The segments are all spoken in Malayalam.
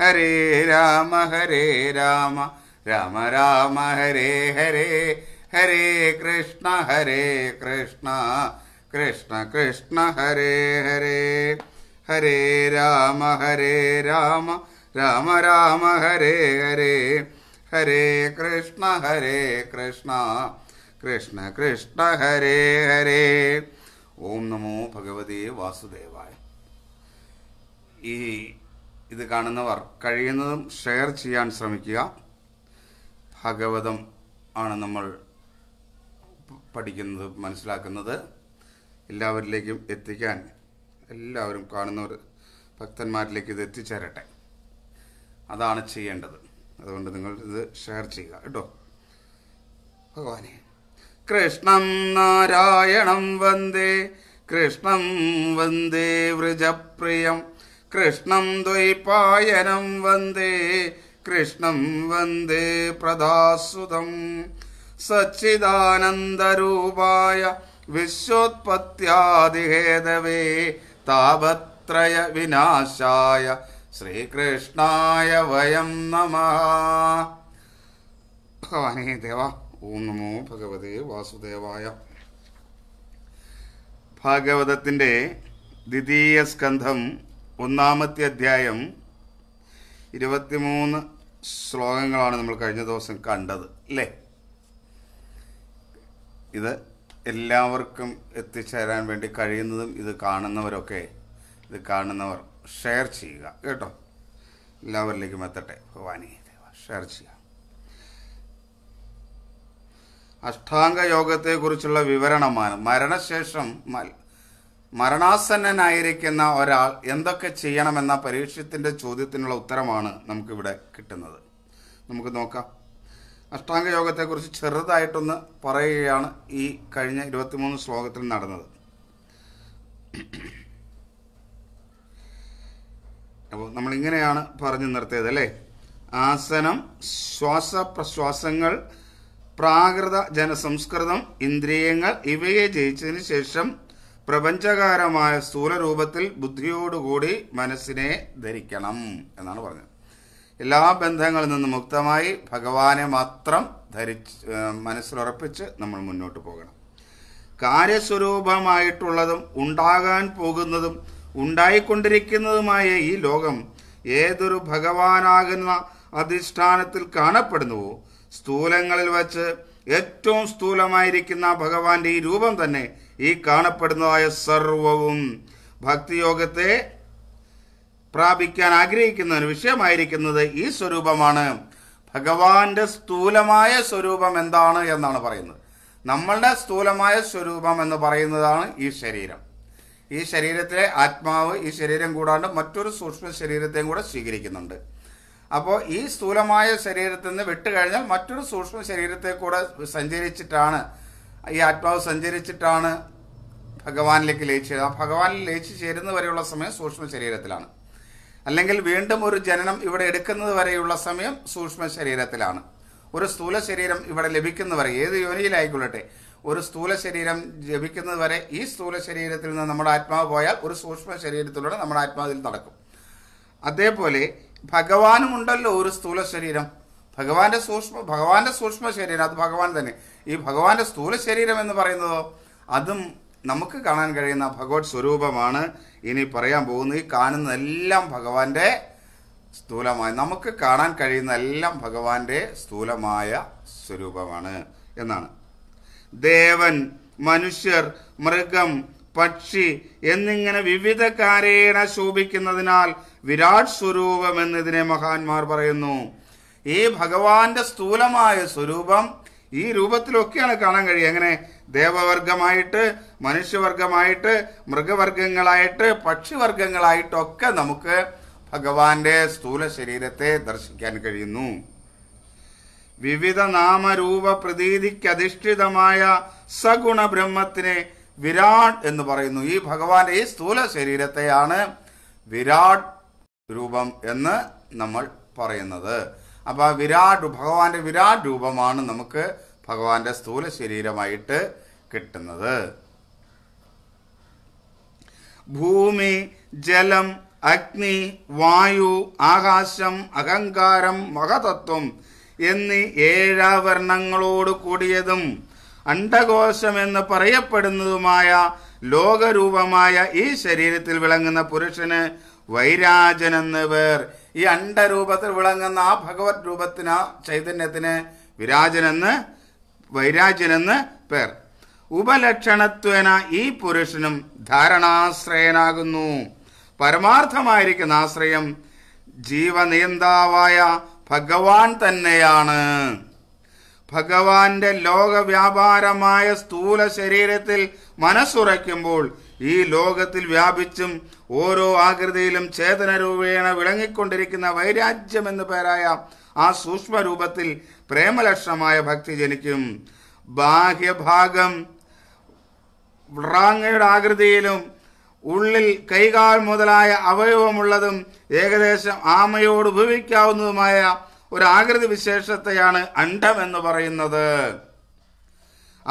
हरे राम हरे राम राम राम हरे हरे हरे कृष्ण हरे कृष्ण कृष्ण कृष्ण हरे हरे हरे राम हरे राम राम राम हरे हरे हरे कृष्ण हरे कृष्ण कृष्ण कृष्ण हरे हरे ओम नमो भगवते वासुदेवाय ഇത് കാണുന്നവർ കഴിയുന്നതും ഷെയർ ചെയ്യാൻ ശ്രമിക്കുക ഭാഗവതം ആണ് നമ്മൾ പഠിക്കുന്നത് മനസ്സിലാക്കുന്നത് എല്ലാവരിലേക്കും എത്തിക്കാൻ എല്ലാവരും കാണുന്നവർ ഭക്തന്മാരിലേക്ക് ഇത് എത്തിച്ചേരട്ടെ അതാണ് ചെയ്യേണ്ടത് അതുകൊണ്ട് നിങ്ങൾ ഇത് ഷെയർ ചെയ്യുക കേട്ടോ ഭഗവാനെ കൃഷ്ണം നാരായണം വന്ദേ കൃഷ്ണം വന്ദേ വൃജപ്രിയം കൃഷ്ണം ദ്വൈപായനം വന്ദേ കൃഷ്ണം വന്ദേ പ്രദാസുതം സച്ചിദാനന്ദരൂപായ വിശ്വോത്പത്യാദിഹേതവേ താപത്രയ വിനാശായ ശ്രീകൃഷ്ണായ വയം നമ ഭഗവാനേ ദേവ ഓം നമോ ഭഗവതേ വാസുദേവായ ഭാഗവതത്തിന്റെ ദ്വിതീയ സ്കന്ധം ഒന്നാമത്തെ അധ്യായം ഇരുപത്തിമൂന്ന് ശ്ലോകങ്ങളാണ് നമ്മൾ കഴിഞ്ഞ ദിവസം കണ്ടത് അല്ലേ ഇത് എല്ലാവർക്കും എത്തിച്ചേരാൻ വേണ്ടി കഴിയുന്നതും ഇത് കാണുന്നവരൊക്കെ ഇത് കാണുന്നവർ ഷെയർ ചെയ്യുക കേട്ടോ എല്ലാവരിലേക്കും എത്തട്ടെ ഭഗവാനി ഷെയർ ചെയ്യുക അഷ്ടാംഗ യോഗത്തെക്കുറിച്ചുള്ള വിവരണമാണ് മരണശേഷം മരണാസന്നനായിരിക്കുന്ന ഒരാൾ എന്തൊക്കെ ചെയ്യണമെന്ന പരീക്ഷത്തിൻ്റെ ചോദ്യത്തിനുള്ള ഉത്തരമാണ് നമുക്കിവിടെ കിട്ടുന്നത് നമുക്ക് നോക്കാം അഷ്ടാംഗ യോഗത്തെക്കുറിച്ച് ചെറുതായിട്ടൊന്ന് പറയുകയാണ് ഈ കഴിഞ്ഞ ഇരുപത്തിമൂന്ന് ശ്ലോകത്തിൽ നടന്നത് അപ്പോൾ നമ്മളിങ്ങനെയാണ് പറഞ്ഞു നിർത്തിയത് അല്ലേ ആസനം ശ്വാസപ്രശ്വാസങ്ങൾ പ്രാകൃത ജനസംസ്കൃതം ഇന്ദ്രിയങ്ങൾ ഇവയെ ജയിച്ചതിന് ശേഷം പ്രപഞ്ചകാരമായ സ്ഥൂലരൂപത്തിൽ ബുദ്ധിയോടുകൂടി മനസ്സിനെ ധരിക്കണം എന്നാണ് പറഞ്ഞത് എല്ലാ ബന്ധങ്ങളിൽ നിന്നും മുക്തമായി ഭഗവാനെ മാത്രം ധരിച്ച് മനസ്സിലുറപ്പിച്ച് നമ്മൾ മുന്നോട്ട് പോകണം കാര്യസ്വരൂപമായിട്ടുള്ളതും ഉണ്ടാകാൻ പോകുന്നതും ഉണ്ടായിക്കൊണ്ടിരിക്കുന്നതുമായ ഈ ലോകം ഏതൊരു ഭഗവാനാകുന്ന അധിഷ്ഠാനത്തിൽ കാണപ്പെടുന്നുവോ സ്ഥൂലങ്ങളിൽ വച്ച് ഏറ്റവും സ്ഥൂലമായിരിക്കുന്ന ഭഗവാന്റെ ഈ രൂപം തന്നെ ഈ കാണപ്പെടുന്നതായ സർവവും ഭക്തിയോഗത്തെ പ്രാപിക്കാൻ ആഗ്രഹിക്കുന്ന ഒരു വിഷയമായിരിക്കുന്നത് ഈ സ്വരൂപമാണ് ഭഗവാന്റെ സ്ഥൂലമായ സ്വരൂപം എന്താണ് എന്നാണ് പറയുന്നത് നമ്മളുടെ സ്ഥൂലമായ സ്വരൂപം എന്ന് പറയുന്നതാണ് ഈ ശരീരം ഈ ശരീരത്തിലെ ആത്മാവ് ഈ ശരീരം കൂടാണ്ട് മറ്റൊരു സൂക്ഷ്മ ശരീരത്തെയും കൂടെ സ്വീകരിക്കുന്നുണ്ട് അപ്പോൾ ഈ സ്ഥൂലമായ ശരീരത്തിൽ നിന്ന് വിട്ടുകഴിഞ്ഞാൽ മറ്റൊരു സൂക്ഷ്മ ശരീരത്തെ കൂടെ സഞ്ചരിച്ചിട്ടാണ് ഈ ആത്മാവ് സഞ്ചരിച്ചിട്ടാണ് ഭഗവാനിലേക്ക് ലയിച്ചത് ആ ഭഗവാനിൽ ലയിച്ചു ചേരുന്നത് വരെയുള്ള സമയം സൂക്ഷ്മ ശരീരത്തിലാണ് അല്ലെങ്കിൽ വീണ്ടും ഒരു ജനനം ഇവിടെ എടുക്കുന്നത് വരെയുള്ള സമയം സൂക്ഷ്മ ശരീരത്തിലാണ് ഒരു സ്ഥൂല ശരീരം ഇവിടെ ലഭിക്കുന്നവരെ ഏത് യോനിയിലായിക്കൊള്ളട്ടെ ഒരു സ്ഥൂല ശരീരം ലഭിക്കുന്നത് വരെ ഈ സ്ഥൂല ശരീരത്തിൽ നിന്ന് നമ്മുടെ ആത്മാവ് പോയാൽ ഒരു സൂക്ഷ്മ ശരീരത്തിലൂടെ നമ്മുടെ ആത്മാവിൽ നടക്കും അതേപോലെ ഭഗവാനുമുണ്ടല്ലോ ഒരു സ്ഥൂല ശരീരം ഭഗവാന്റെ സൂക്ഷ്മ ഭഗവാന്റെ സൂക്ഷ്മ ശരീരം അത് ഭഗവാൻ തന്നെ ഈ ഭഗവാന്റെ സ്ഥൂല ശരീരം എന്ന് പറയുന്നതോ അതും നമുക്ക് കാണാൻ കഴിയുന്ന ഭഗവത് സ്വരൂപമാണ് ഇനി പറയാൻ പോകുന്നത് ഈ കാണുന്ന എല്ലാം ഭഗവാന്റെ സ്ഥൂലമായ നമുക്ക് കാണാൻ കഴിയുന്ന എല്ലാം ഭഗവാന്റെ സ്ഥൂലമായ സ്വരൂപമാണ് എന്നാണ് ദേവൻ മനുഷ്യർ മൃഗം പക്ഷി എന്നിങ്ങനെ വിവിധ കാരേണ ശോഭിക്കുന്നതിനാൽ വിരാട് സ്വരൂപം എന്നതിനെ മഹാന്മാർ പറയുന്നു ഈ ഭഗവാന്റെ സ്ഥൂലമായ സ്വരൂപം ഈ രൂപത്തിലൊക്കെയാണ് കാണാൻ കഴിയുക എങ്ങനെ ദേവവർഗമായിട്ട് മനുഷ്യവർഗമായിട്ട് മൃഗവർഗങ്ങളായിട്ട് പക്ഷിവർഗങ്ങളായിട്ടൊക്കെ നമുക്ക് ഭഗവാന്റെ സ്ഥൂല ശരീരത്തെ ദർശിക്കാൻ കഴിയുന്നു വിവിധ നാമരൂപ പ്രതീതിക്കധിഷ്ഠിതമായ സഗുണ ബ്രഹ്മത്തിനെ വിരാട് എന്ന് പറയുന്നു ഈ ഭഗവാന്റെ ഈ സ്ഥൂല ശരീരത്തെയാണ് വിരാട് രൂപം എന്ന് നമ്മൾ പറയുന്നത് അപ്പോൾ വിരാട് ഭഗവാന്റെ വിരാട് രൂപമാണ് നമുക്ക് ഭഗവാന്റെ സ്ഥൂല ശരീരമായിട്ട് കിട്ടുന്നത് ഭൂമി ജലം അഗ്നി വായു ആകാശം അഹങ്കാരം മഹതത്വം എന്നീ ഏഴാവരണങ്ങളോട് കൂടിയതും അണ്ഡകോശം എന്ന് പറയപ്പെടുന്നതുമായ ലോകരൂപമായ ഈ ശരീരത്തിൽ വിളങ്ങുന്ന പുരുഷന് വൈരാജൻ എന്ന് പേർ ഈ അണ്ടരൂപത്തിൽ വിളങ്ങുന്ന ആ ഭഗവത് രൂപത്തിന് ആ ചൈതന്യത്തിന് വിരാജനെന്ന് വൈരാജനെന്ന് പേർ ഉപലക്ഷണത്വേന ഈ പുരുഷനും ധാരണാശ്രയനാകുന്നു പരമാർത്ഥമായിരിക്കുന്ന ആശ്രയം ജീവനിയന്താവായ ഭഗവാൻ തന്നെയാണ് ഭഗവാന്റെ ലോകവ്യാപാരമായ സ്ഥൂല ശരീരത്തിൽ മനസ്സുറയ്ക്കുമ്പോൾ ഈ ലോകത്തിൽ വ്യാപിച്ചും ഓരോ ആകൃതിയിലും ചേതന രൂപേണ വിളങ്ങിക്കൊണ്ടിരിക്കുന്ന വൈരാജ്യം എന്ന് പേരായ ആ സൂക്ഷ്മരൂപത്തിൽ പ്രേമലക്ഷണമായ ഭക്തി ജനിക്കും ബാഹ്യഭാഗം വ്രാങ്ങയുടെ ആകൃതിയിലും ഉള്ളിൽ കൈകാൽ മുതലായ അവയവമുള്ളതും ഏകദേശം ആമയോട് ഉപയോഗിക്കാവുന്നതുമായ ഒരാകൃതി വിശേഷത്തെയാണ് അണ്ഡം എന്ന് പറയുന്നത്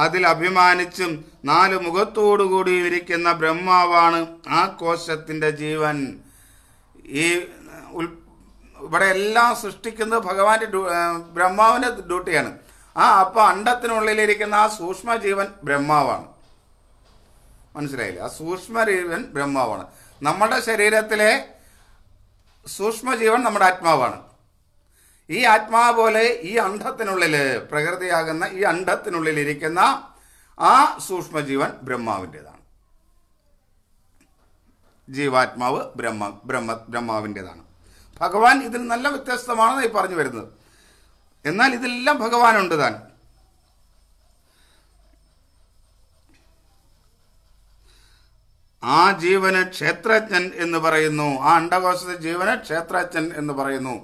അതിൽ അഭിമാനിച്ചും നാല് മുഖത്തോടുകൂടിയും ഇരിക്കുന്ന ബ്രഹ്മാവാണ് ആ കോശത്തിന്റെ ജീവൻ ഈ ഇവിടെ എല്ലാം സൃഷ്ടിക്കുന്നത് ഭഗവാന്റെ ബ്രഹ്മാവിന്റെ ഡ്യൂട്ടിയാണ് ആ അപ്പോൾ അണ്ടത്തിനുള്ളിലിരിക്കുന്ന ആ സൂക്ഷ്മ ജീവൻ ബ്രഹ്മാവാണ് മനസ്സിലായില്ല ആ സൂക്ഷ്മ ജീവൻ ബ്രഹ്മാവാണ് നമ്മുടെ ശരീരത്തിലെ സൂക്ഷ്മ ജീവൻ നമ്മുടെ ആത്മാവാണ് ഈ ആത്മാ പോലെ ഈ അണ്ഡത്തിനുള്ളിൽ പ്രകൃതിയാകുന്ന ഈ അണ്ഡത്തിനുള്ളിൽ ഇരിക്കുന്ന ആ സൂക്ഷ്മജീവൻ ബ്രഹ്മാവിൻ്റെതാണ് ജീവാത്മാവ് ബ്രഹ്മ ബ്രഹ്മ ബ്രഹ്മാവിൻ്റെതാണ് ഭഗവാൻ ഇതിൽ നല്ല വ്യത്യസ്തമാണെന്ന് ഈ പറഞ്ഞു വരുന്നത് എന്നാൽ ഇതെല്ലാം ഭഗവാനുണ്ട് താൻ ആ ജീവന് ക്ഷേത്രജ്ഞൻ എന്ന് പറയുന്നു ആ അണ്ടകോശത്തെ ജീവന് ക്ഷേത്രജ്ഞൻ എന്ന് പറയുന്നു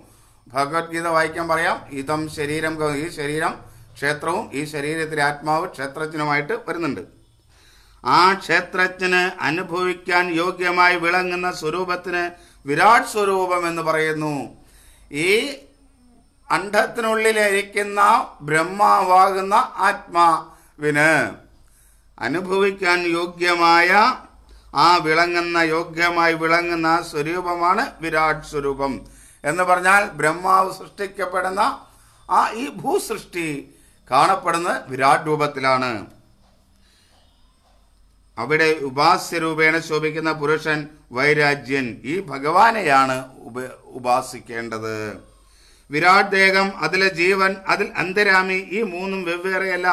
ഭഗവത്ഗീത വായിക്കാൻ പറയാം ഇതം ശരീരം ഈ ശരീരം ക്ഷേത്രവും ഈ ശരീരത്തിലെ ആത്മാവ് ക്ഷേത്രജ്ഞനുമായിട്ട് വരുന്നുണ്ട് ആ ക്ഷേത്രജ്ഞന് അനുഭവിക്കാൻ യോഗ്യമായി വിളങ്ങുന്ന സ്വരൂപത്തിന് വിരാട് സ്വരൂപം എന്ന് പറയുന്നു ഈ അണ്ഡത്തിനുള്ളിലിരിക്കുന്ന ബ്രഹ്മാവാകുന്ന ആത്മാവിന് അനുഭവിക്കാൻ യോഗ്യമായ ആ വിളങ്ങുന്ന യോഗ്യമായി വിളങ്ങുന്ന സ്വരൂപമാണ് വിരാട് സ്വരൂപം എന്ന് പറഞ്ഞാൽ ബ്രഹ്മാവ് സൃഷ്ടിക്കപ്പെടുന്ന ആ ഈ ഭൂസൃഷ്ടി കാണപ്പെടുന്ന വിരാട് രൂപത്തിലാണ് അവിടെ രൂപേണ ശോഭിക്കുന്ന പുരുഷൻ വൈരാജ്യൻ ഈ ഭഗവാനെയാണ് ഉപ ഉപാസിക്കേണ്ടത് വിരാട് ദേഹം അതിലെ ജീവൻ അതിൽ അന്തരാമി ഈ മൂന്നും വെവ്വേറെയല്ല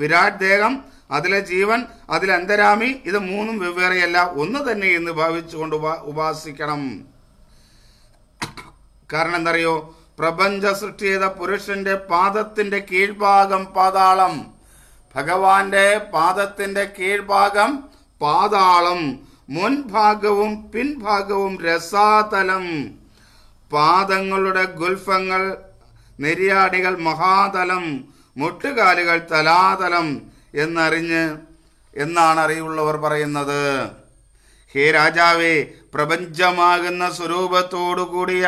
വിരാട് ദേഹം അതിലെ ജീവൻ അതിൽ അന്തരാമി ഇത് മൂന്നും വെവ്വേറെയല്ല ഒന്ന് തന്നെ എന്ന് ഭാവിച്ചുകൊണ്ട് ഉപാസിക്കണം കാരണം എന്തറിയോ പ്രപഞ്ച സൃഷ്ടി ചെയ്ത പുരുഷന്റെ പാദത്തിന്റെ കീഴ്ഭാഗം പാതാളം ഭഗവാന്റെ പാദത്തിന്റെ കീഴ്ഭാഗം പാതാളം മുൻഭാഗവും പിൻഭാഗവും രസാതലം പാദങ്ങളുടെ ഗുൽഫങ്ങൾ നെരിയാടികൾ മഹാതലം മുട്ടുകാലുകൾ തലാതലം എന്നറിഞ്ഞ് എന്നാണ് അറിവുള്ളവർ പറയുന്നത് ഹേ രാജാവേ പ്രപഞ്ചമാകുന്ന സ്വരൂപത്തോടു കൂടിയ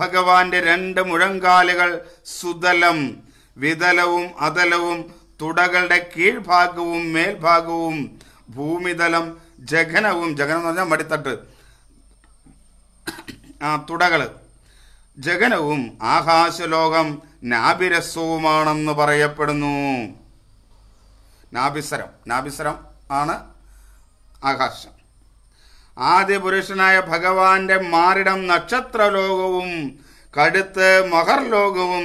ഭഗവാന്റെ രണ്ട് മുഴങ്കാലുകൾ സുതലം വിതലവും അതലവും തുടകളുടെ കീഴ്ഭാഗവും മേൽഭാഗവും ഭൂമിതലം ജഘനവും ജഘനം എന്ന് പറഞ്ഞാൽ മടിത്തട്ട് ആ തുടകൾ ജഗനവും ആകാശലോകം നാഭിരസവുമാണെന്ന് പറയപ്പെടുന്നു നാഭിസരം നാഭിസരം ആണ് ആകാശം ആദിപുരുഷനായ ഭഗവാന്റെ മാറിടം നക്ഷത്രലോകവും കടുത്ത് മഹർലോകവും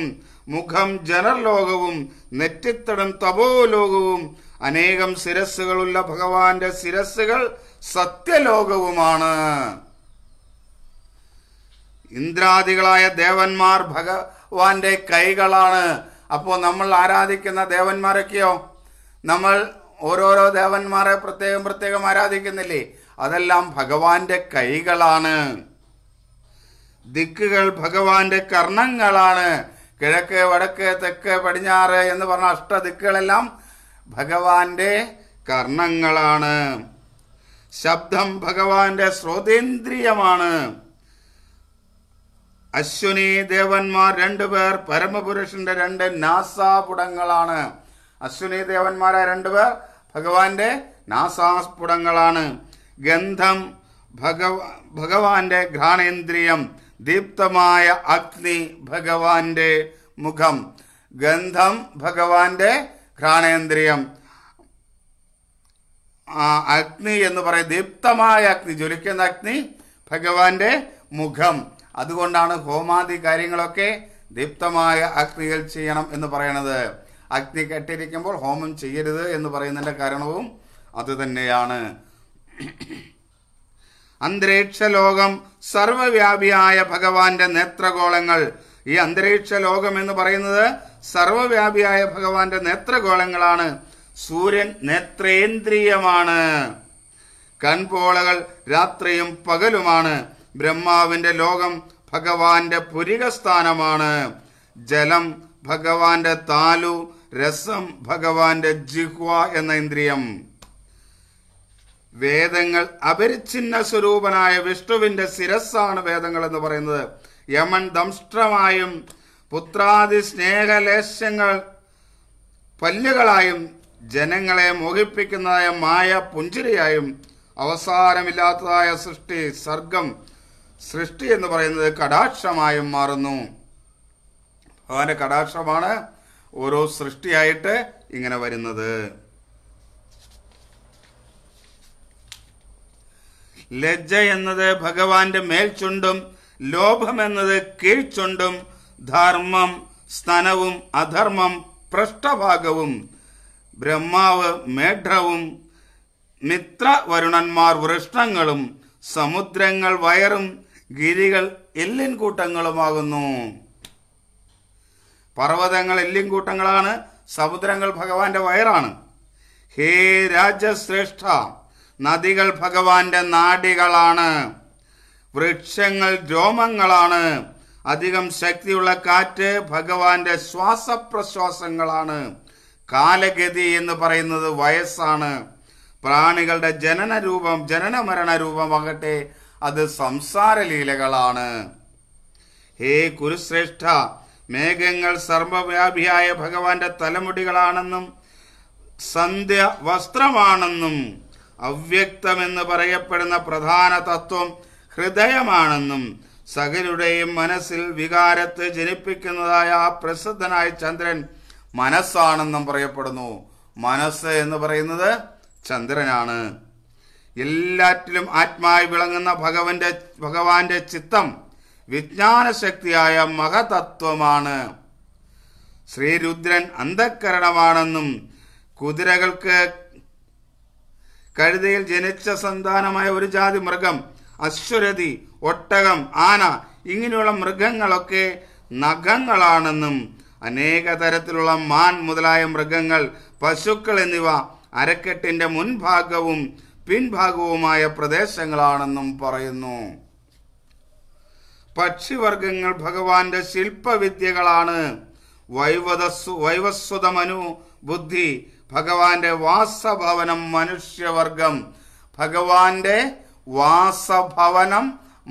മുഖം ജനർലോകവും നെറ്റിത്തടം തപോലോകവും അനേകം ശിരസ്സുകളുള്ള ഭഗവാന്റെ ശിരസ്സുകൾ സത്യലോകവുമാണ് ഇന്ദ്രാദികളായ ദേവന്മാർ ഭഗവാന്റെ കൈകളാണ് അപ്പോൾ നമ്മൾ ആരാധിക്കുന്ന ദേവന്മാരൊക്കെയോ നമ്മൾ ഓരോരോ ദേവന്മാരെ പ്രത്യേകം പ്രത്യേകം ആരാധിക്കുന്നില്ലേ അതെല്ലാം ഭഗവാന്റെ കൈകളാണ് ദിക്കുകൾ ഭഗവാന്റെ കർണങ്ങളാണ് കിഴക്ക് വടക്ക് തെക്ക് പടിഞ്ഞാറ് എന്ന് പറഞ്ഞ അഷ്ടദിക്കുകളെല്ലാം ഭഗവാന്റെ കർണങ്ങളാണ് ശബ്ദം ഭഗവാന്റെ ശ്രോതേന്ദ്രിയമാണ് അശ്വിനി ദേവന്മാർ രണ്ടുപേർ പരമപുരുഷന്റെ രണ്ട് നാസാപുടങ്ങളാണ് അശ്വിനി ദേവന്മാരായ രണ്ടുപേർ ഭഗവാന്റെ നാസാസ്ഫുടങ്ങളാണ് ഗന്ധം ഭഗവാന്റെ ഘ്രാണേന്ദ്രിയം ദീപ്തമായ അഗ്നി ഭഗവാന്റെ മുഖം ഗന്ധം ഭഗവാന്റെ ഘ്രാണേന്ദ്രിയം അഗ്നി എന്ന് പറയും ദീപ്തമായ അഗ്നി ജ്വലിക്കുന്ന അഗ്നി ഭഗവാന്റെ മുഖം അതുകൊണ്ടാണ് ഹോമാദി കാര്യങ്ങളൊക്കെ ദീപ്തമായ അഗ്നിയിൽ ചെയ്യണം എന്ന് പറയണത് അഗ്നി കെട്ടിരിക്കുമ്പോൾ ഹോമം ചെയ്യരുത് എന്ന് പറയുന്നതിൻ്റെ കാരണവും അത് തന്നെയാണ് അന്തരീക്ഷലോകം സർവവ്യാപിയായ ഭഗവാന്റെ നേത്രഗോളങ്ങൾ ഈ അന്തരീക്ഷ ലോകം എന്ന് പറയുന്നത് സർവവ്യാപിയായ ഭഗവാന്റെ നേത്രഗോളങ്ങളാണ് സൂര്യൻ നേത്രേന്ദ്രിയമാണ് കൺപോളകൾ രാത്രിയും പകലുമാണ് ബ്രഹ്മാവിന്റെ ലോകം ഭഗവാന്റെ പുരികസ്ഥാനമാണ് ജലം ഭഗവാന്റെ താലു രസം ഭഗവാന്റെ ജിഹ്വ എന്ന ഇന്ദ്രിയം വേദങ്ങൾ അപരിച്ഛിന്ന സ്വരൂപനായ വിഷ്ണുവിന്റെ ശിരസ്സാണ് വേദങ്ങൾ എന്ന് പറയുന്നത് യമൻ ദംഷ്ട്രമായും പുത്രാദി സ്നേഹലേശങ്ങൾ പല്ലുകളായും ജനങ്ങളെ മോഹിപ്പിക്കുന്നതായ മായ പുഞ്ചിരിയായും അവസാനമില്ലാത്തതായ സൃഷ്ടി സർഗം സൃഷ്ടി എന്ന് പറയുന്നത് കടാക്ഷമായും മാറുന്നു ഭഗവാന്റെ കടാക്ഷമാണ് ഓരോ സൃഷ്ടിയായിട്ട് ഇങ്ങനെ വരുന്നത് ലജ്ജ എന്നത് ഭഗവാന്റെ മേൽച്ചുണ്ടും എന്നത് കീഴ്ച്ചുണ്ടും ധർമ്മം സ്തനവും അധർമ്മം പൃഷ്ഠഭാഗവും ബ്രഹ്മാവ് മേഘവും മിത്രവരുണന്മാർ വൃഷ്ണങ്ങളും സമുദ്രങ്ങൾ വയറും ഗിരികൾ എല്ലിൻകൂട്ടങ്ങളുമാകുന്നു പർവ്വതങ്ങൾ എല്ലിൻകൂട്ടങ്ങളാണ് സമുദ്രങ്ങൾ ഭഗവാന്റെ വയറാണ് ഹേ രാജശ്രേഷ്ഠ നദികൾ ഭഗവാന്റെ നാടികളാണ് വൃക്ഷങ്ങൾ രോമങ്ങളാണ് അധികം ശക്തിയുള്ള കാറ്റ് ഭഗവാന്റെ ശ്വാസപ്രശ്വാസങ്ങളാണ് കാലഗതി എന്ന് പറയുന്നത് വയസ്സാണ് പ്രാണികളുടെ ജനന രൂപം ജനന മരണ രൂപമാകട്ടെ അത് സംസാരലീലകളാണ് ഹേ കുരുശ്രേഷ്ഠ മേഘങ്ങൾ സർവവ്യാപിയായ ഭഗവാന്റെ തലമുടികളാണെന്നും സന്ധ്യ വസ്ത്രമാണെന്നും അവ്യക്തമെന്ന് പറയപ്പെടുന്ന പ്രധാന തത്വം ഹൃദയമാണെന്നും സകലുടെയും മനസ്സിൽ വികാരത്തെ ജനിപ്പിക്കുന്നതായ ആ പ്രസിദ്ധനായ ചന്ദ്രൻ മനസ്സാണെന്നും പറയപ്പെടുന്നു മനസ്സ് എന്ന് പറയുന്നത് ചന്ദ്രനാണ് എല്ലാറ്റിലും ആത്മായി വിളങ്ങുന്ന ഭഗവന്റെ ഭഗവാന്റെ ചിത്തം വിജ്ഞാനശക്തിയായ മഹതത്വമാണ് ശ്രീരുദ്രൻ അന്ധക്കരണമാണെന്നും കുതിരകൾക്ക് കഴുതയിൽ ജനിച്ച സന്താനമായ ഒരു ജാതി മൃഗം അശ്വരതി ഒട്ടകം ആന ഇങ്ങനെയുള്ള മൃഗങ്ങളൊക്കെ നഖങ്ങളാണെന്നും അനേക തരത്തിലുള്ള മാൻ മുതലായ മൃഗങ്ങൾ പശുക്കൾ എന്നിവ അരക്കെട്ടിന്റെ മുൻഭാഗവും പിൻഭാഗവുമായ പ്രദേശങ്ങളാണെന്നും പറയുന്നു പക്ഷിവർഗങ്ങൾ ഭഗവാന്റെ ശില്പവിദ്യകളാണ് വൈവതസ്വ വൈവസ്വതമനു ബുദ്ധി ഭഗവാന്റെ വാസഭവനം മനുഷ്യവർഗം ഭഗവാന്റെ വാസഭവനം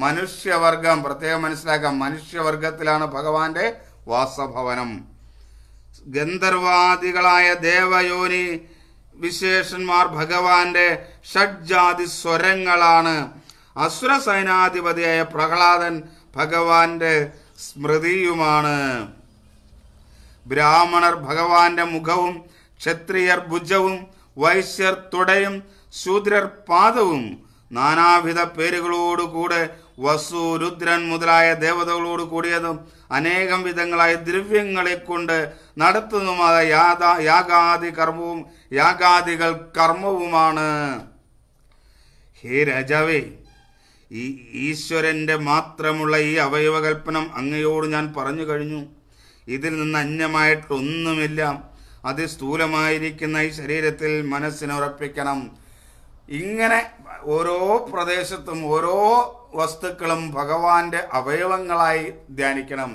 മനുഷ്യവർഗം പ്രത്യേകം മനസ്സിലാക്കാം മനുഷ്യവർഗത്തിലാണ് ഭഗവാന്റെ വാസഭവനം ഗന്ധർവാദികളായ ദേവയോനി വിശേഷന്മാർ ഭഗവാന്റെ ഷഡ്ജാതി സ്വരങ്ങളാണ് അസുര സൈനാധിപതിയായ പ്രഹ്ലാദൻ ഭഗവാന്റെ സ്മൃതിയുമാണ് ബ്രാഹ്മണർ ഭഗവാന്റെ മുഖവും ക്ഷത്രിയർ ഭുജവും വൈശ്യർ തുടയും ശൂദ്രർ പാദവും നാനാവിധ പേരുകളോടുകൂടെ വസു രുദ്രൻ മുതലായ ദേവതകളോട് കൂടിയതും അനേകം വിധങ്ങളായ ദ്രവ്യങ്ങളെ കൊണ്ട് നടത്തുന്നതുമായ യാഗാദി കർമ്മവും യാഗാദികൾ കർമ്മവുമാണ് ഹേ രാജാവേ ഈ ഈശ്വരന്റെ മാത്രമുള്ള ഈ അവയവകൽപ്പനം അങ്ങയോട് ഞാൻ പറഞ്ഞു കഴിഞ്ഞു ഇതിൽ നിന്ന് അന്യമായിട്ടൊന്നുമില്ല അതിസ്ഥൂലമായിരിക്കുന്ന ഈ ശരീരത്തിൽ മനസ്സിനുറപ്പിക്കണം ഇങ്ങനെ ഓരോ പ്രദേശത്തും ഓരോ വസ്തുക്കളും ഭഗവാന്റെ അവയവങ്ങളായി ധ്യാനിക്കണം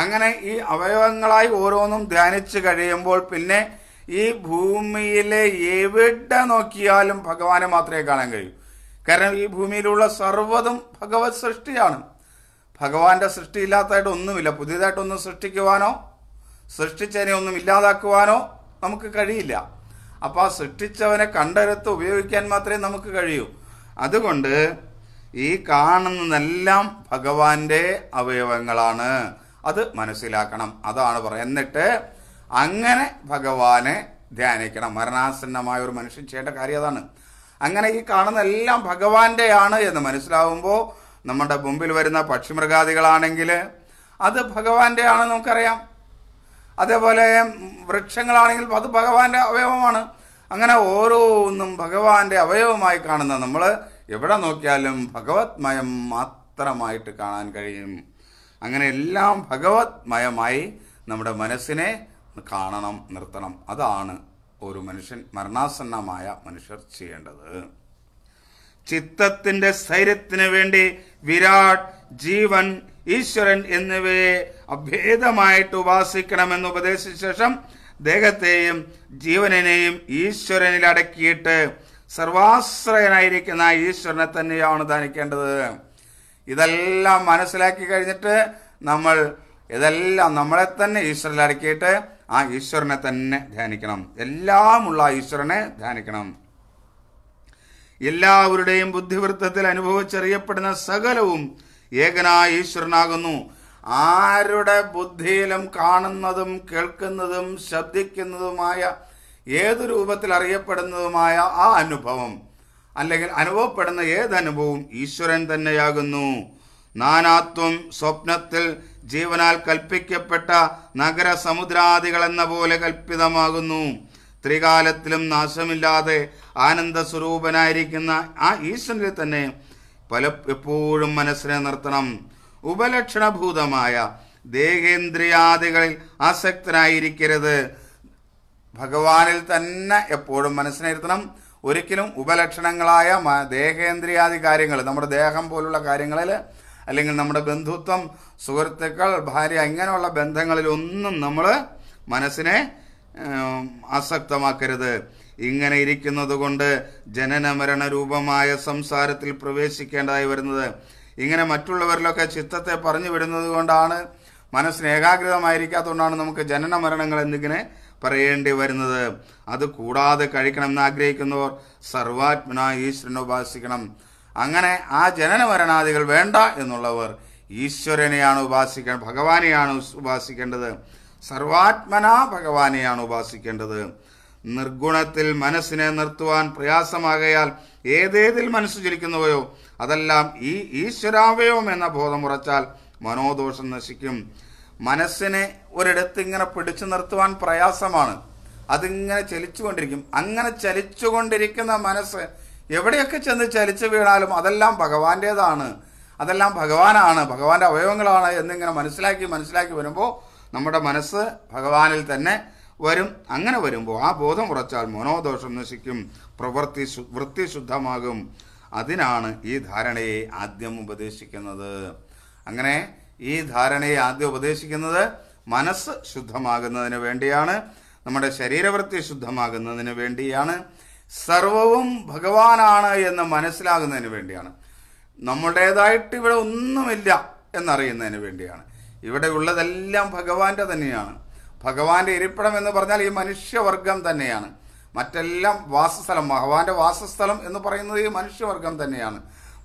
അങ്ങനെ ഈ അവയവങ്ങളായി ഓരോന്നും ധ്യാനിച്ചു കഴിയുമ്പോൾ പിന്നെ ഈ ഭൂമിയിലെ എവിടെ നോക്കിയാലും ഭഗവാനെ മാത്രമേ കാണാൻ കഴിയൂ കാരണം ഈ ഭൂമിയിലുള്ള സർവ്വതും ഭഗവത് സൃഷ്ടിയാണ് ഭഗവാന്റെ സൃഷ്ടിയില്ലാത്തതായിട്ട് ഒന്നുമില്ല പുതിയതായിട്ടൊന്നും സൃഷ്ടിക്കുവാനോ സൃഷ്ടിച്ചതിനെ ഒന്നും ഇല്ലാതാക്കുവാനോ നമുക്ക് കഴിയില്ല അപ്പോൾ ആ സൃഷ്ടിച്ചവനെ കണ്ടെടുത്ത് ഉപയോഗിക്കാൻ മാത്രമേ നമുക്ക് കഴിയൂ അതുകൊണ്ട് ഈ കാണുന്നതെല്ലാം ഭഗവാന്റെ അവയവങ്ങളാണ് അത് മനസ്സിലാക്കണം അതാണ് പറയുന്നത് എന്നിട്ട് അങ്ങനെ ഭഗവാനെ ധ്യാനിക്കണം മരണാസന്നമായ ഒരു മനുഷ്യൻ ചെയ്യേണ്ട കാര്യം അതാണ് അങ്ങനെ ഈ കാണുന്ന എല്ലാം ഭഗവാന്റെയാണ് എന്ന് മനസ്സിലാവുമ്പോൾ നമ്മുടെ മുമ്പിൽ വരുന്ന പക്ഷിമൃഗാദികളാണെങ്കിൽ അത് ഭഗവാന്റെ ആണെന്ന് നമുക്കറിയാം അതേപോലെ വൃക്ഷങ്ങളാണെങ്കിൽ അത് ഭഗവാന്റെ അവയവമാണ് അങ്ങനെ ഓരോന്നും ഭഗവാന്റെ അവയവമായി കാണുന്ന നമ്മൾ എവിടെ നോക്കിയാലും ഭഗവത്മയം മാത്രമായിട്ട് കാണാൻ കഴിയും അങ്ങനെ എല്ലാം ഭഗവത്മയമായി നമ്മുടെ മനസ്സിനെ കാണണം നിർത്തണം അതാണ് ഒരു മനുഷ്യൻ മരണാസന്നമായ മനുഷ്യർ ചെയ്യേണ്ടത് ചിത്തത്തിന്റെ സ്ഥൈര്യത്തിന് വേണ്ടി വിരാട് ജീവൻ ഈശ്വരൻ എന്നിവയെ അഭേദമായിട്ട് ഉപാസിക്കണമെന്ന് ഉപദേശിച്ച ശേഷം ദേഹത്തെയും ജീവനെയും ഈശ്വരനിൽ അടക്കിയിട്ട് സർവാശ്രയനായിരിക്കുന്ന ഈശ്വരനെ തന്നെയാണ് ധനിക്കേണ്ടത് ഇതെല്ലാം മനസ്സിലാക്കി കഴിഞ്ഞിട്ട് നമ്മൾ ഇതെല്ലാം നമ്മളെ തന്നെ ഈശ്വരനിൽ അടക്കിയിട്ട് ആ ഈശ്വരനെ തന്നെ ധ്യാനിക്കണം എല്ലാമുള്ള ഈശ്വരനെ ധ്യാനിക്കണം എല്ലാവരുടെയും ബുദ്ധിവൃത്തത്തിൽ അനുഭവിച്ചറിയപ്പെടുന്ന സകലവും ഏകനായ ഈശ്വരനാകുന്നു ആരുടെ ബുദ്ധിയിലും കാണുന്നതും കേൾക്കുന്നതും ശബ്ദിക്കുന്നതുമായ ഏതു രൂപത്തിൽ അറിയപ്പെടുന്നതുമായ ആ അനുഭവം അല്ലെങ്കിൽ അനുഭവപ്പെടുന്ന ഏതനുഭവവും ഈശ്വരൻ തന്നെയാകുന്നു നാനാത്വം സ്വപ്നത്തിൽ ജീവനാൽ കൽപ്പിക്കപ്പെട്ട നഗര എന്ന പോലെ കൽപ്പിതമാകുന്നു ത്രികാലത്തിലും നാശമില്ലാതെ ആനന്ദ സ്വരൂപനായിരിക്കുന്ന ആ ഈശ്വരനിൽ തന്നെ പല എപ്പോഴും മനസ്സിനെ നിർത്തണം ഉപലക്ഷണഭൂതമായ ദേഹേന്ദ്രിയാദികളിൽ ആസക്തനായിരിക്കരുത് ഭഗവാനിൽ തന്നെ എപ്പോഴും മനസ്സിനിരുത്തണം ഒരിക്കലും ഉപലക്ഷണങ്ങളായ ദേഹേന്ദ്രിയാദി കാര്യങ്ങൾ നമ്മുടെ ദേഹം പോലുള്ള കാര്യങ്ങളിൽ അല്ലെങ്കിൽ നമ്മുടെ ബന്ധുത്വം സുഹൃത്തുക്കൾ ഭാര്യ ഇങ്ങനെയുള്ള ബന്ധങ്ങളിലൊന്നും നമ്മൾ മനസ്സിനെ ആസക്തമാക്കരുത് ഇങ്ങനെ ഇരിക്കുന്നത് കൊണ്ട് ജനനമരണ രൂപമായ സംസാരത്തിൽ പ്രവേശിക്കേണ്ടതായി വരുന്നത് ഇങ്ങനെ മറ്റുള്ളവരിലൊക്കെ ചിത്തത്തെ പറഞ്ഞു വിടുന്നത് കൊണ്ടാണ് മനസ്സിന് ഏകാഗ്രതമായിരിക്കാത്തതുകൊണ്ടാണ് നമുക്ക് ജനന മരണങ്ങൾ എന്തിങ്ങനെ പറയേണ്ടി വരുന്നത് അത് കൂടാതെ കഴിക്കണം എന്ന് ആഗ്രഹിക്കുന്നവർ സർവാത്മന ഈശ്വരനെ ഉപാസിക്കണം അങ്ങനെ ആ ജനന മരണാദികൾ വേണ്ട എന്നുള്ളവർ ഈശ്വരനെയാണ് ഉപാസിക്കേണ്ടത് ഭഗവാനെയാണ് ഉപാസിക്കേണ്ടത് സർവാത്മന ഭഗവാനെയാണ് ഉപാസിക്കേണ്ടത് നിർഗുണത്തിൽ മനസ്സിനെ നിർത്തുവാൻ പ്രയാസമാകയാൽ ഏതേതിൽ മനസ്സ് ചലിക്കുന്നുവയോ അതെല്ലാം ഈ ഈശ്വരാവയവം എന്ന ബോധം ഉറച്ചാൽ മനോദോഷം നശിക്കും മനസ്സിനെ ഒരിടത്ത് ഇങ്ങനെ പിടിച്ചു നിർത്തുവാൻ പ്രയാസമാണ് അതിങ്ങനെ ചലിച്ചുകൊണ്ടിരിക്കും അങ്ങനെ ചലിച്ചുകൊണ്ടിരിക്കുന്ന മനസ്സ് എവിടെയൊക്കെ ചെന്ന് ചലിച്ചു വീണാലും അതെല്ലാം ഭഗവാന്റേതാണ് അതെല്ലാം ഭഗവാനാണ് ഭഗവാന്റെ അവയവങ്ങളാണ് എന്നിങ്ങനെ മനസ്സിലാക്കി മനസ്സിലാക്കി വരുമ്പോൾ നമ്മുടെ മനസ്സ് ഭഗവാനിൽ തന്നെ വരും അങ്ങനെ വരുമ്പോൾ ആ ബോധം ഉറച്ചാൽ മനോദോഷം നശിക്കും പ്രവൃത്തി വൃത്തി ശുദ്ധമാകും അതിനാണ് ഈ ധാരണയെ ആദ്യം ഉപദേശിക്കുന്നത് അങ്ങനെ ഈ ധാരണയെ ആദ്യം ഉപദേശിക്കുന്നത് മനസ്സ് ശുദ്ധമാകുന്നതിന് വേണ്ടിയാണ് നമ്മുടെ ശരീരവൃത്തി ശുദ്ധമാകുന്നതിന് വേണ്ടിയാണ് സർവവും ഭഗവാനാണ് എന്ന് മനസ്സിലാകുന്നതിന് വേണ്ടിയാണ് നമ്മുടേതായിട്ട് ഇവിടെ ഒന്നുമില്ല എന്നറിയുന്നതിന് വേണ്ടിയാണ് ഇവിടെ ഉള്ളതെല്ലാം ഭഗവാന്റെ തന്നെയാണ് ഭഗവാന്റെ ഇരിപ്പിടം എന്ന് പറഞ്ഞാൽ ഈ മനുഷ്യവർഗം തന്നെയാണ് മറ്റെല്ലാം വാസസ്ഥലം ഭഗവാന്റെ വാസസ്ഥലം എന്ന് പറയുന്നത് ഈ മനുഷ്യവർഗം തന്നെയാണ്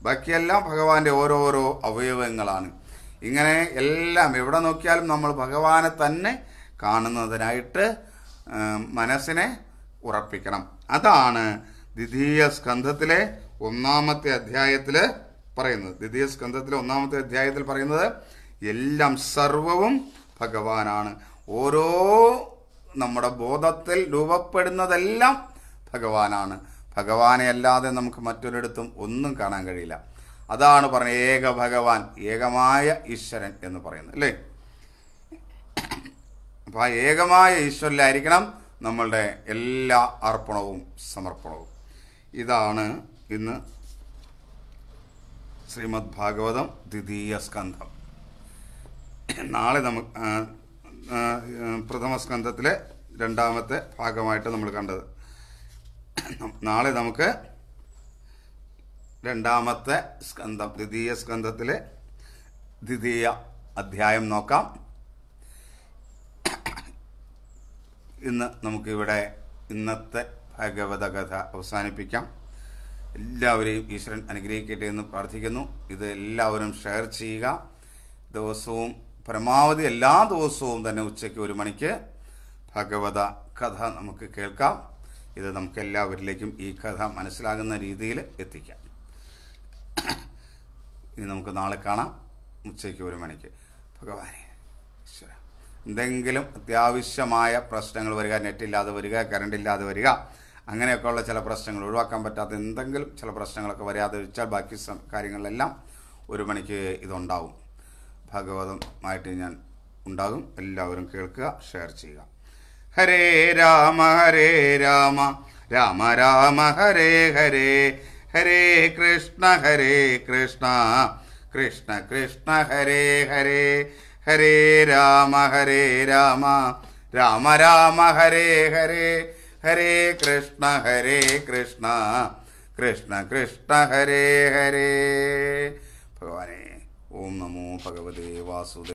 ബാക്കിയെല്ലാം ഭഗവാന്റെ ഓരോരോ അവയവങ്ങളാണ് ഇങ്ങനെ എല്ലാം എവിടെ നോക്കിയാലും നമ്മൾ ഭഗവാനെ തന്നെ കാണുന്നതിനായിട്ട് മനസ്സിനെ ഉറപ്പിക്കണം അതാണ് ദ്വിതീയ സ്കന്ധത്തിലെ ഒന്നാമത്തെ അധ്യായത്തിൽ പറയുന്നത് ദ്വിതീയ സ്കന്ധത്തിലെ ഒന്നാമത്തെ അധ്യായത്തിൽ പറയുന്നത് എല്ലാം സർവവും ഭഗവാനാണ് ഓരോ നമ്മുടെ ബോധത്തിൽ രൂപപ്പെടുന്നതെല്ലാം ഭഗവാനാണ് ഭഗവാനെ അല്ലാതെ നമുക്ക് മറ്റൊരിടത്തും ഒന്നും കാണാൻ കഴിയില്ല അതാണ് പറഞ്ഞത് ഏക ഭഗവാൻ ഏകമായ ഈശ്വരൻ എന്ന് പറയുന്നത് അല്ലേ അപ്പോൾ ആ ഏകമായ ഈശ്വരനായിരിക്കണം നമ്മളുടെ എല്ലാ അർപ്പണവും സമർപ്പണവും ഇതാണ് ഇന്ന് ശ്രീമദ് ഭാഗവതം ദ്വിതീയ സ്കന്ധം നാളെ നമുക്ക് പ്രഥമ സ്കന്ധത്തിലെ രണ്ടാമത്തെ ഭാഗമായിട്ട് നമ്മൾ കണ്ടത് നാളെ നമുക്ക് രണ്ടാമത്തെ സ്കന്ധം ദ്വിതീയ സ്കന്ധത്തിലെ ദ്വിതീയ അധ്യായം നോക്കാം ഇന്ന് നമുക്കിവിടെ ഇന്നത്തെ ഭഗവത കഥ അവസാനിപ്പിക്കാം എല്ലാവരെയും ഈശ്വരൻ അനുഗ്രഹിക്കട്ടെ എന്ന് പ്രാർത്ഥിക്കുന്നു ഇത് എല്ലാവരും ഷെയർ ചെയ്യുക ദിവസവും പരമാവധി എല്ലാ ദിവസവും തന്നെ ഉച്ചയ്ക്ക് ഒരു മണിക്ക് ഭഗവത കഥ നമുക്ക് കേൾക്കാം ഇത് നമുക്ക് എല്ലാവരിലേക്കും ഈ കഥ മനസ്സിലാകുന്ന രീതിയിൽ എത്തിക്കാം ഇനി നമുക്ക് നാളെ കാണാം ഉച്ചയ്ക്ക് ഒരു മണിക്ക് ഭഗവാനെ ഈശ്വര എന്തെങ്കിലും അത്യാവശ്യമായ പ്രശ്നങ്ങൾ വരിക നെറ്റില്ലാതെ വരിക കറണ്ട് ഇല്ലാതെ വരിക അങ്ങനെയൊക്കെയുള്ള ചില പ്രശ്നങ്ങൾ ഒഴിവാക്കാൻ പറ്റാത്ത എന്തെങ്കിലും ചില പ്രശ്നങ്ങളൊക്കെ വരാതെ വെച്ചാൽ ബാക്കി കാര്യങ്ങളിലെല്ലാം ഒരു മണിക്ക് ഇതുണ്ടാവും ഭാഗവതമായിട്ട് ഞാൻ ഉണ്ടാകും എല്ലാവരും കേൾക്കുക ഷെയർ ചെയ്യുക ഹരേ രാമ ഹരേ രാമ രാമ രാമ ഹരേ ഹരേ ഹരേ കൃഷ്ണ ഹരേ കൃഷ്ണ കൃഷ്ണ കൃഷ്ണ ഹരേ ഹരേ ഹരേ രാമ ഹരേ രാമ രാമ രാമ ഹരേ ഹരേ ഹരേ കൃഷ്ണ ഹരേ കൃഷ്ണ കൃഷ്ണ കൃഷ്ണ ഹരേ ഹരേ ഭഗവാനേ ഓം നമോ ഭഗവതേ വാസുദേ